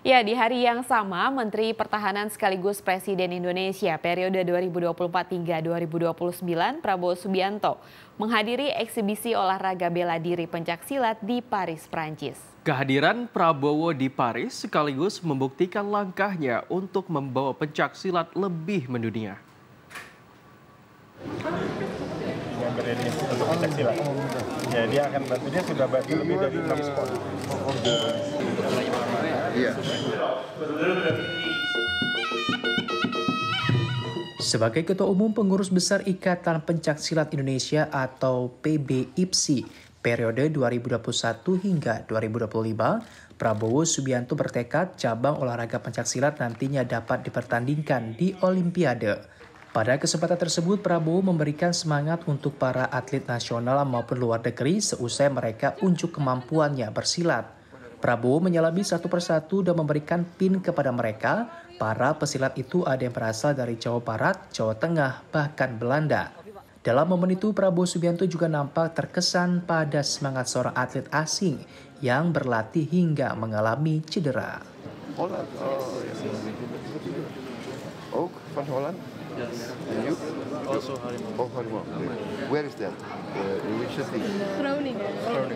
Ya, di hari yang sama, Menteri Pertahanan sekaligus Presiden Indonesia periode 2024 hingga 2029 Prabowo Subianto menghadiri eksibisi olahraga bela diri pencaksilat di Paris, Prancis. Kehadiran Prabowo di Paris sekaligus membuktikan langkahnya untuk membawa pencaksilat lebih mendunia. Yang untuk pencaksilat. Ya, dia akan bantu, dia sudah bantu lebih dari 6 sport. Yeah. Sebagai Ketua Umum Pengurus Besar Ikatan Pencaksilat Indonesia atau PBIPSI periode 2021 hingga 2025, Prabowo Subianto bertekad cabang olahraga pencaksilat nantinya dapat dipertandingkan di Olimpiade. Pada kesempatan tersebut, Prabowo memberikan semangat untuk para atlet nasional maupun luar negeri seusai mereka unjuk kemampuannya bersilat. Prabowo menyalami satu persatu dan memberikan pin kepada mereka. Para pesilat itu ada yang berasal dari Jawa Barat, Jawa Tengah, bahkan Belanda. Dalam momen itu, Prabowo Subianto juga nampak terkesan pada semangat seorang atlet asing yang berlatih hingga mengalami cedera. Oh,